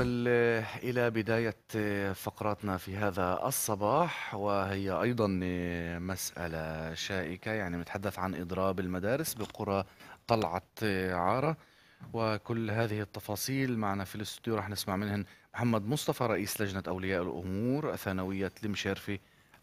ننتقل إلى بداية فقراتنا في هذا الصباح وهي أيضا مسألة شائكة يعني نتحدث عن إضراب المدارس بقرى طلعت عارة وكل هذه التفاصيل معنا في الاستوديو راح نسمع منهم محمد مصطفى رئيس لجنة أولياء الأمور ثانوية المشرفي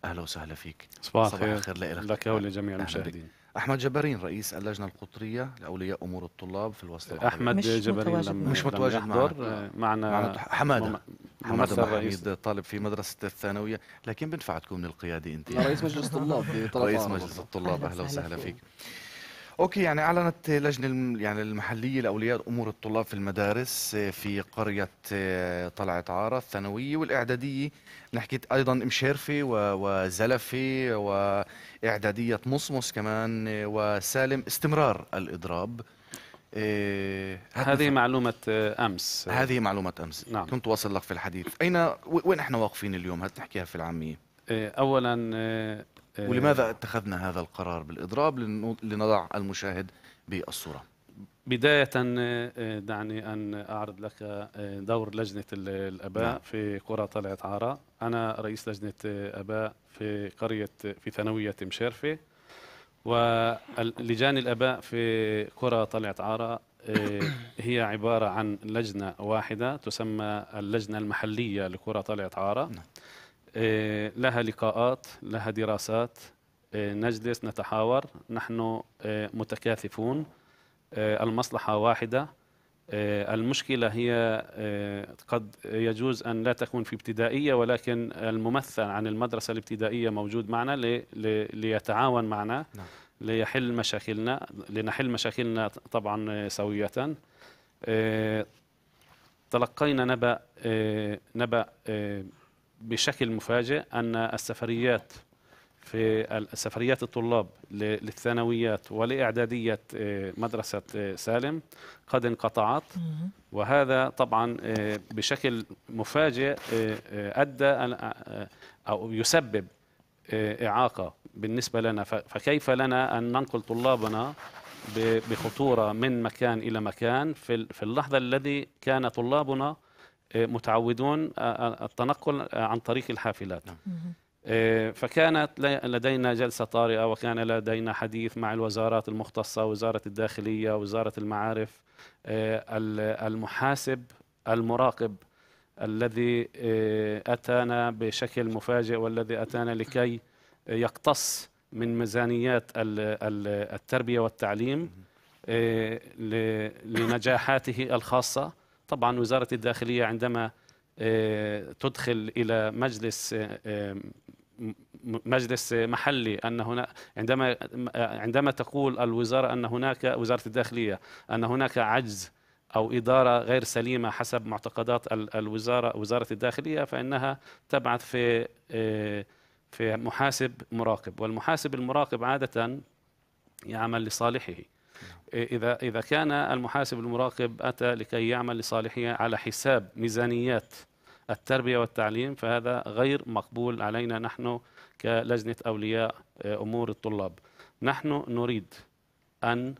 أهلا وسهلا فيك صباح الخير لك ولجميع المشاهدين احمد جبرين رئيس اللجنه القطريه لاولياء امور الطلاب في الوسط العربي احمد مش جبرين متواجد مش متواجد لم آه، معنا معنا حماده حماده محميد طالب في مدرسه الثانويه لكن بنفعتكم من القياده انت رئيس مجلس الطلاب رئيس مجلس الطلاب اهلا وسهلا فيك, فيك. اوكي يعني اعلنت لجنه يعني المحليه لاولياء امور الطلاب في المدارس آه، في قريه آه، طلعت عاره الثانويه والاعداديه نحكيت ايضا مشيرفه وزلفه واعداديه مصمص كمان آه، وسالم استمرار الاضراب إيه هذه معلومة أمس هذه معلومة أمس نعم. كنت واصل لك في الحديث أين وين إحنا واقفين اليوم هات نحكيها في العامية أولا آه، ولماذا اتخذنا هذا القرار بالإضراب لنضع المشاهد بالصورة بداية آه، آه، دعني أن أعرض لك دور لجنة الأباء نعم. في قرى طلعت عارة أنا رئيس لجنة أباء في قرية في ثانوية مشارفة ولجان الأباء في قرى طلعت عارة هي عبارة عن لجنة واحدة تسمى اللجنة المحلية لقرى طلعت عارة نعم. إيه، لها لقاءات لها دراسات إيه، نجلس نتحاور نحن إيه، متكاثفون المصلحة واحدة المشكلة هي قد يجوز أن لا تكون في ابتدائية ولكن الممثل عن المدرسة الابتدائية موجود معنا ليتعاون معنا نعم. ليحل مشاكلنا لنحل مشاكلنا طبعا سوية تلقينا نبأ نبأ بشكل مفاجئ أن السفريات في سفريات الطلاب للثانويات ولإعدادية آه، مدرسة آه، سالم قد انقطعت وهذا طبعا آه، بشكل مفاجئ أدى أو يسبب إعاقة بالنسبة لنا فكيف لنا أن ننقل طلابنا بخطورة من مكان إلى مكان في اللحظة الذي كان طلابنا آه، متعودون آه، آه، التنقل عن طريق الحافلات نعم. فكانت لدينا جلسة طارئة وكان لدينا حديث مع الوزارات المختصة وزارة الداخلية وزارة المعارف المحاسب المراقب الذي أتانا بشكل مفاجئ والذي أتانا لكي يقتص من ميزانيات التربية والتعليم لنجاحاته الخاصة طبعا وزاره الداخليه عندما آه، تدخل الى مجلس آه، آه، مجلس محلي ان هنا عندما عندما تقول الوزاره ان هناك وزاره الداخليه ان هناك عجز او اداره غير سليمه حسب معتقدات الوزاره وزاره الداخليه فانها تبعث في في محاسب مراقب والمحاسب المراقب عاده يعمل لصالحه إذا إذا كان المحاسب المراقب أتى لكي يعمل لصالحه على حساب ميزانيات التربية والتعليم فهذا غير مقبول علينا نحن كلجنة أولياء آه، أمور الطلاب نحن نريد أن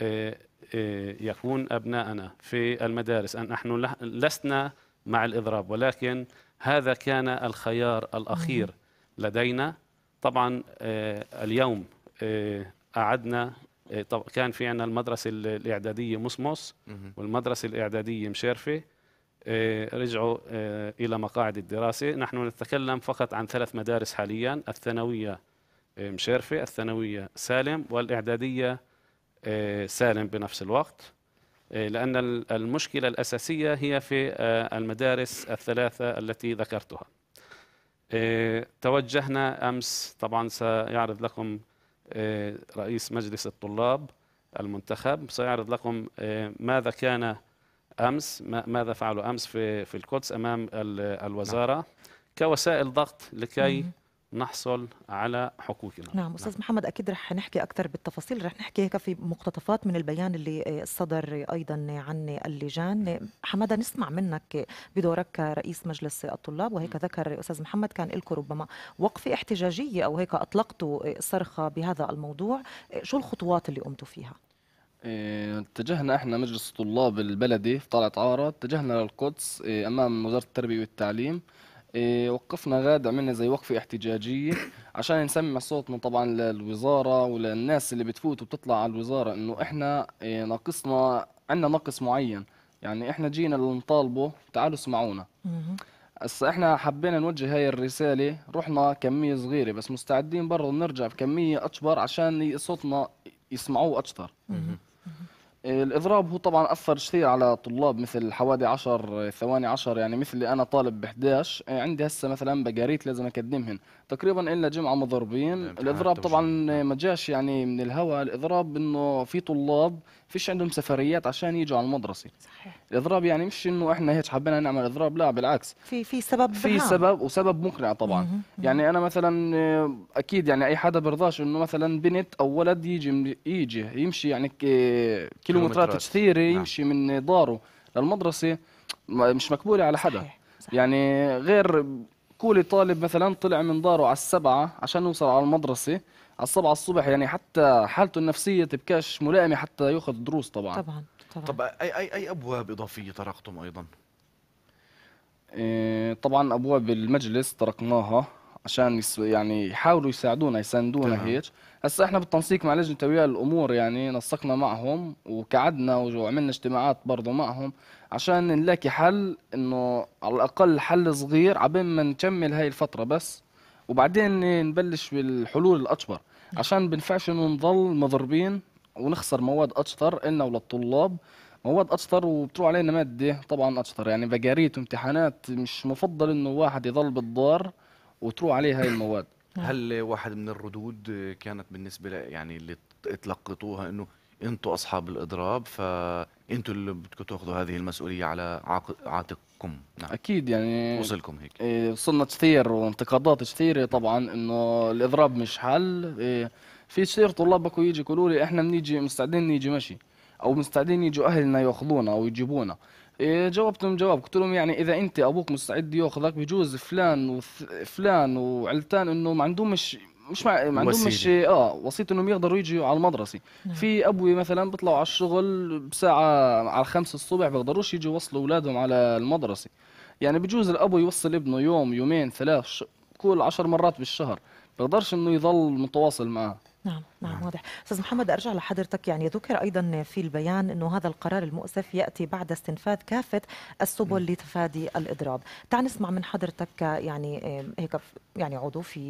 آه، آه، يكون أبناءنا في المدارس أن نحن لسنا مع الإضراب ولكن هذا كان الخيار الأخير لدينا طبعا اليوم أعدنا إيه، طب كان في عندنا المدرسه الاعداديه مصمص والمدرسه الاعداديه مشارفه إيه، رجعوا إيه، الى مقاعد الدراسه نحن نتكلم فقط عن ثلاث مدارس حاليا الثانويه مشارفه الثانويه سالم والاعداديه سالم بنفس الوقت لأن المشكلة الأساسية هي في آه، المدارس الثلاثة التي ذكرتها توجهنا أمس طبعا سيعرض لكم آه، رئيس مجلس الطلاب المنتخب سيعرض لكم آه، ماذا كان امس ماذا فعلوا امس في في القدس امام الوزاره نعم. كوسائل ضغط لكي نحصل على حقوقنا نعم استاذ نعم. محمد اكيد رح نحكي اكثر بالتفاصيل رح نحكي هيك في مقتطفات من البيان اللي آه، صدر ايضا عن اللجان نعم. حماده نسمع منك بدورك كرئيس مجلس الطلاب وهيك نعم. ذكر استاذ محمد كان لكم ربما وقفه احتجاجيه او هيك اطلقتوا صرخه بهذا الموضوع آه، شو الخطوات اللي قمتوا فيها آه، اتجهنا احنا مجلس الطلاب البلدي في طلعت عارة اتجهنا للقدس امام وزاره التربيه والتعليم إيه، وقفنا غاد عملنا زي وقفه احتجاجيه عشان نسمع صوتنا طبعا للوزاره وللناس اللي بتفوت وبتطلع على الوزاره انه احنا إيه، ناقصنا عندنا نقص معين يعني احنا جينا لنطالبه تعالوا اسمعونا هسا احنا حبينا نوجه هاي الرساله رحنا كميه صغيره بس مستعدين برضه نرجع بكميه اكبر عشان صوتنا يسمعوه اكثر الاضراب هو طبعا اثر كثير على طلاب مثل حوالي 10 ثواني 10 يعني مثلي انا طالب ب 11 إيه، عندي هسه مثلا بقاريت لازم اقدمهن تقريبا الا جمعه مضربين الاضراب طبعا ما جاش يعني من الهوا الاضراب انه في طلاب فيش عندهم سفريات عشان يجوا على المدرسه صحيح الاضراب يعني مش انه احنا هيك حبينا نعمل اضراب لا بالعكس في في سبب في سبب وسبب مقنع طبعا مم. مم. يعني انا مثلا آه، اكيد يعني اي حدا برضاش انه مثلا بنت او ولد يجي يجي يمشي يعني كيلومترات كثيره نعم. يمشي نعم. من داره للمدرسه مش مقبوله على حدا صحيح. صحيح. يعني غير كل طالب مثلا طلع من داره على السبعة عشان يوصل على المدرسة على السبعة الصبح يعني حتى حالته النفسية تبكاش ملائمة حتى ياخذ دروس طبعا طبعا طبعا طب اي اي اي ابواب اضافية طرقتم ايضا؟ إيه طبعا ابواب المجلس طرقناها عشان يعني يحاولوا يساعدونا يساندونا هيك هسا احنا بالتنسيق مع لجنه اولياء الامور يعني نسقنا معهم وقعدنا وعملنا اجتماعات برضه معهم عشان نلاقي حل انه على الاقل حل صغير عبين ما نكمل هاي الفتره بس وبعدين نبلش بالحلول الاكبر عشان بنفعش انه نضل مضربين ونخسر مواد اكثر النا وللطلاب مواد اكثر وبتروح علينا ماده طبعا اكثر يعني بقاريت وامتحانات مش مفضل انه واحد يضل بالدار وتروح عليه هاي المواد هل واحد من الردود كانت بالنسبه يعني اللي تلقطوها انه انتم اصحاب الاضراب فانتم اللي بدكم تاخذوا هذه المسؤوليه على عاتقكم كم نعم اكيد يعني وصلكم هيك إيه وصلنا كثير وانتقادات كثيره طبعا انه الاضراب مش حل إيه في كثير طلاب بكوا يجي يقولوا لي احنا بنيجي مستعدين نيجي مشي او مستعدين يجوا اهلنا ياخذونا او يجيبونا إيه جاوبتهم جواب قلت لهم يعني اذا انت ابوك مستعد ياخذك بجوز فلان وفلان وعلتان انه ما عندهمش مش مع... ما عندهم مش اه وسيط انهم يقدروا يجوا على المدرسه نعم. في ابوي مثلا بيطلعوا على الشغل بساعه على خمسة الصبح بيقدروش يجوا يوصلوا اولادهم على المدرسه يعني بجوز الابو يوصل ابنه يوم يومين ثلاث ش... كل عشر مرات بالشهر بيقدرش انه يضل متواصل معاه نعم،, نعم نعم واضح استاذ محمد ارجع لحضرتك يعني ذكر ايضا في البيان انه هذا القرار المؤسف ياتي بعد استنفاذ كافه السبل نعم. لتفادي الاضراب تعال نسمع من حضرتك يعني هيك يعني عضو في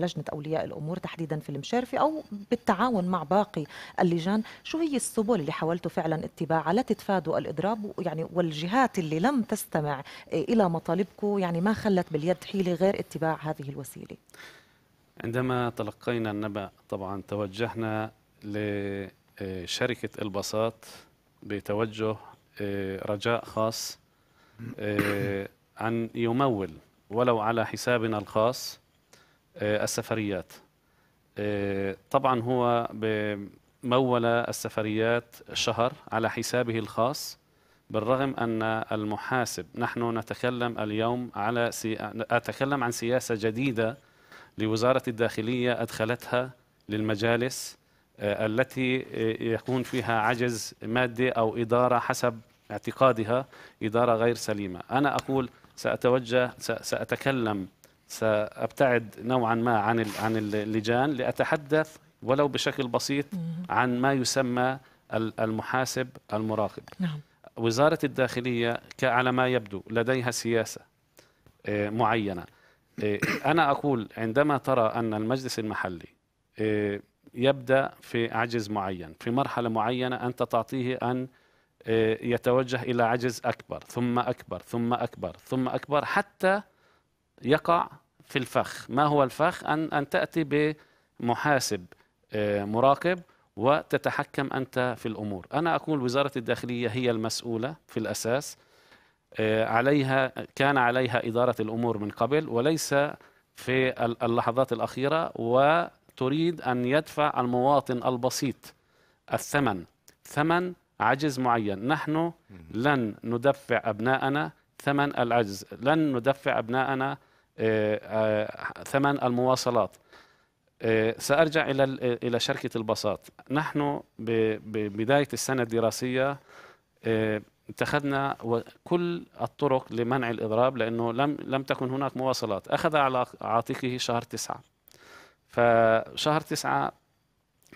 لجنه اولياء الامور تحديدا في المشارفه او بالتعاون مع باقي اللجان شو هي السبل اللي حاولتوا فعلا اتباعها لتتفادوا الاضراب يعني والجهات اللي لم تستمع الى مطالبكم يعني ما خلت باليد حيله غير اتباع هذه الوسيله عندما تلقينا النبأ طبعا توجهنا لشركة الباصات بتوجه آه، رجاء خاص أن آه، يمول ولو على حسابنا الخاص آه، السفريات طبعا هو مول السفريات شهر على حسابه الخاص بالرغم أن المحاسب نحن نتكلم اليوم على سي... أتكلم عن سياسة جديدة لوزارة الداخلية أدخلتها للمجالس آه، التي آه، يكون فيها عجز مادي أو إدارة حسب اعتقادها إدارة غير سليمة أنا أقول سأتوجه سأتكلم سأبتعد نوعا ما عن عن اللجان لأتحدث ولو بشكل بسيط عن ما يسمى المحاسب المراقب نعم. وزارة الداخلية على ما يبدو لديها سياسة آه، معينة إيه، أنا أقول عندما ترى أن المجلس المحلي إيه، يبدأ في عجز معين في مرحلة معينة أنت تعطيه أن إيه، يتوجه إلى عجز أكبر ثم أكبر ثم أكبر ثم أكبر حتى يقع في الفخ ما هو الفخ أن, أن تأتي بمحاسب مراقب وتتحكم أنت في الأمور أنا أقول وزارة الداخلية هي المسؤولة في الأساس آه، عليها كان عليها إدارة الأمور من قبل وليس في اللحظات الأخيرة وتريد أن يدفع المواطن البسيط الثمن ثمن عجز معين نحن لن ندفع أبناءنا ثمن العجز لن ندفع أبناءنا آه، آه، ثمن المواصلات سأرجع إلى إلى شركة البساط نحن ببداية السنة الدراسية اتخذنا كل الطرق لمنع الإضراب لأنه لم لم تكن هناك مواصلات أخذ على عاتقه شهر تسعة فشهر تسعة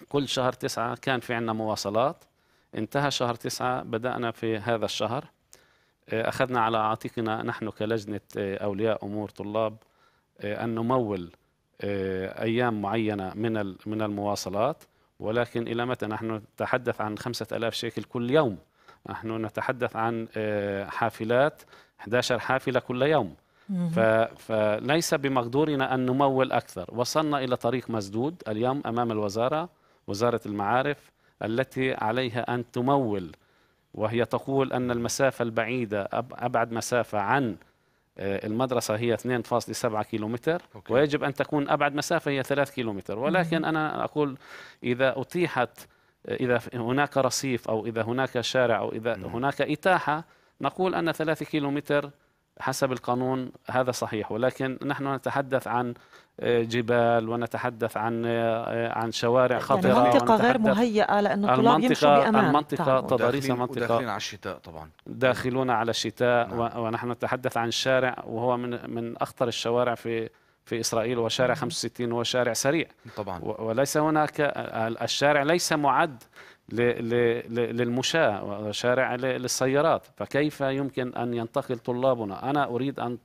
كل شهر تسعة كان في عندنا مواصلات انتهى شهر تسعة بدأنا في هذا الشهر آه، أخذنا على عاتقنا نحن كلجنة آه، أولياء أمور طلاب آه، أن نمول أيام معينة من من المواصلات ولكن إلى متى نحن نتحدث عن 5000 شيكل كل يوم نحن نتحدث عن آه، حافلات 11 حافلة كل يوم فليس بمقدورنا أن نمول أكثر وصلنا إلى طريق مسدود اليوم أمام الوزارة وزارة المعارف التي عليها أن تمول وهي تقول أن المسافة البعيدة أبعد مسافة عن آه، المدرسة هي 2.7 كيلومتر أوكي. ويجب أن تكون أبعد مسافة هي 3 كيلومتر ولكن أنا أقول إذا أتيحت إذا هناك رصيف أو إذا هناك شارع أو إذا نعم. هناك إتاحة نقول أن ثلاثة كيلومتر حسب القانون هذا صحيح ولكن نحن نتحدث عن آه، جبال ونتحدث عن آه، آه، عن شوارع خطره يعني منطقه غير مهيئه لانه الطلاب يمشوا بامان المنطقه تضاريس منطقه داخلين على الشتاء طبعا داخلون على الشتاء نعم. ونحن نتحدث عن شارع وهو من من اخطر الشوارع في في إسرائيل وشارع 65 هو شارع سريع طبعا وليس هناك الشارع ليس معد للمشاة وشارع للسيارات فكيف يمكن أن ينتقل طلابنا أنا أريد أن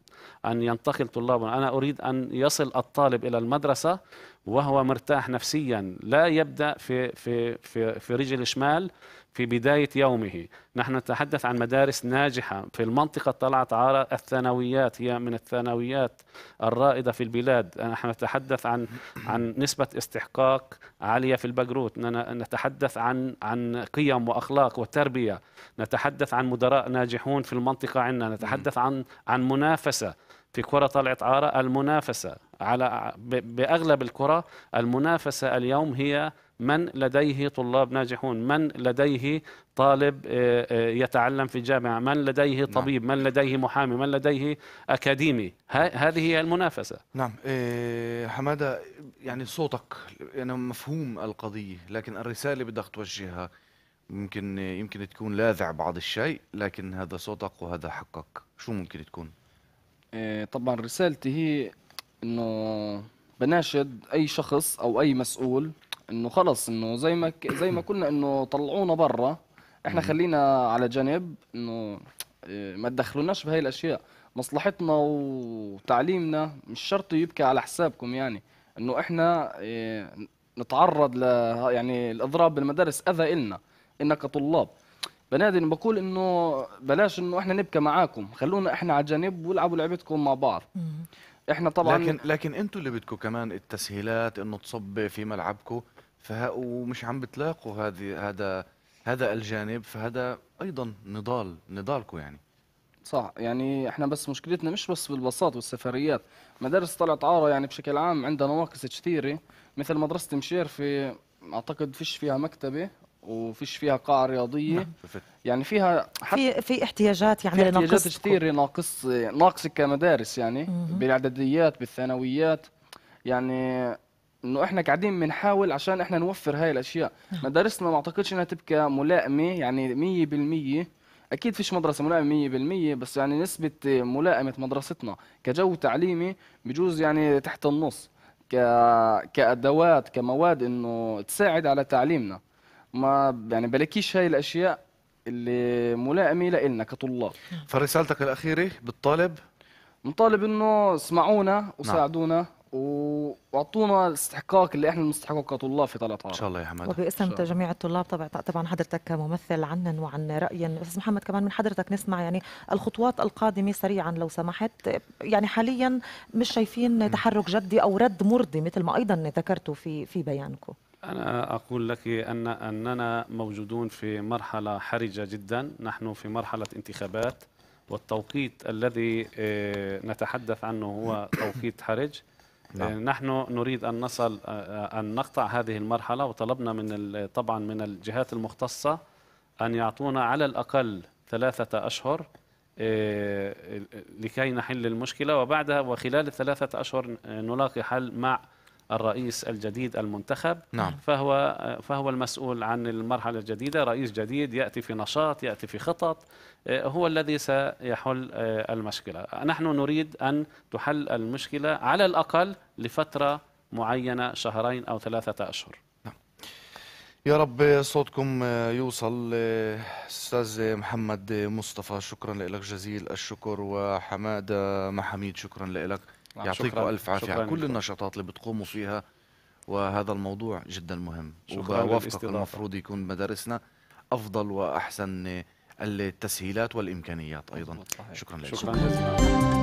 أن ينتقل طلابنا أنا أريد أن يصل الطالب إلى المدرسة وهو مرتاح نفسيا لا يبدا في في في في رجل شمال في بدايه يومه، نحن نتحدث عن مدارس ناجحه في المنطقه طلعت عاره الثانويات هي من الثانويات الرائده في البلاد، نحن نتحدث عن عن نسبه استحقاق عاليه في البكروت، نتحدث عن عن قيم واخلاق وتربيه، نتحدث عن مدراء ناجحون في المنطقه عندنا، نتحدث عن عن منافسه في كره طلعت عاره المنافسه على باغلب الكره المنافسه اليوم هي من لديه طلاب ناجحون من لديه طالب آه، آه، يتعلم في الجامعة من لديه نعم. طبيب نعم. من لديه محامي من لديه أكاديمي هذه هي المنافسة نعم آه، حمادة يعني صوتك أنا يعني مفهوم القضية لكن الرسالة بدك توجهها يمكن يمكن تكون لاذع بعض الشيء لكن هذا صوتك وهذا حقك شو ممكن تكون طبعا رسالتي هي انه بناشد اي شخص او اي مسؤول انه خلص انه زي ما ك... زي ما كنا انه طلعونا برا احنا خلينا على جنب انه آه، ما تدخلوناش بهاي الاشياء مصلحتنا وتعليمنا مش شرط يبكي على حسابكم يعني انه احنا آه، نتعرض ل يعني الاضراب بالمدارس اذى النا النا كطلاب بنادي بقول انه بلاش انه احنا نبكى معاكم خلونا احنا على جنب والعبوا لعبتكم مع بعض احنا طبعا لكن لكن انتوا اللي بدكم كمان التسهيلات انه تصب في ملعبكم فه... ومش عم بتلاقوا هذه هذا هذا الجانب فهذا ايضا نضال نضالكم يعني صح يعني احنا بس مشكلتنا مش بس بالباصات والسفريات مدارس طلعت عاره يعني بشكل عام عندها نواقص كثيره مثل مدرسه مشير في اعتقد فيش فيها مكتبه وفيش فيها قاعة رياضية نعم. يعني فيها في في احتياجات يعني في احتياجات كثير ناقص ناقصة كمدارس يعني بالاعداديات بالثانويات يعني انه احنا قاعدين بنحاول عشان احنا نوفر هاي الاشياء نعم. مدارسنا ما اعتقدش انها تبقى ملائمه يعني 100% اكيد فيش مدرسه ملائمه 100% بس يعني نسبه ملائمه مدرستنا كجو تعليمي بجوز يعني تحت النص ك... كادوات كمواد انه تساعد على تعليمنا ما يعني بلكيش هاي الاشياء اللي ملائمه لنا كطلاب فرسالتك الاخيره بالطالب نطالب انه اسمعونا وساعدونا نعم. واعطونا الاستحقاق اللي احنا بنستحقه كطلاب في طلعه ان شاء الله يا حماده وباسم جميع الطلاب طبعا طبعا حضرتك كممثل عنا وعن رايا استاذ محمد كمان من حضرتك نسمع يعني الخطوات القادمه سريعا لو سمحت يعني حاليا مش شايفين تحرك جدي او رد مرضي مثل ما ايضا ذكرتوا في في بيانكم أنا أقول لك أن أننا موجودون في مرحلة حرجة جدا نحن في مرحلة انتخابات والتوقيت الذي آه، نتحدث عنه هو توقيت حرج نعم. آه، نحن نريد أن نصل آه، أن نقطع هذه المرحلة وطلبنا من طبعا من الجهات المختصة أن يعطونا على الأقل ثلاثة أشهر لكي نحل المشكلة وبعدها وخلال الثلاثة أشهر نلاقي حل مع الرئيس الجديد المنتخب نعم. فهو فهو المسؤول عن المرحله الجديده رئيس جديد ياتي في نشاط ياتي في خطط آه، هو الذي سيحل آه، المشكله نحن نريد ان تحل المشكله على الاقل لفتره معينه شهرين او ثلاثه اشهر نعم. يا رب صوتكم آه، يوصل استاذ محمد مصطفى شكرا لك جزيل الشكر وحماده محميد شكرا لك نعم، يعطيكم ألف عافية على كل النشاطات اللي بتقوموا فيها وهذا الموضوع جدا مهم وبوافقك المفروض يكون مدارسنا أفضل وأحسن التسهيلات والإمكانيات أيضا شكرا لك شكرا جزيلا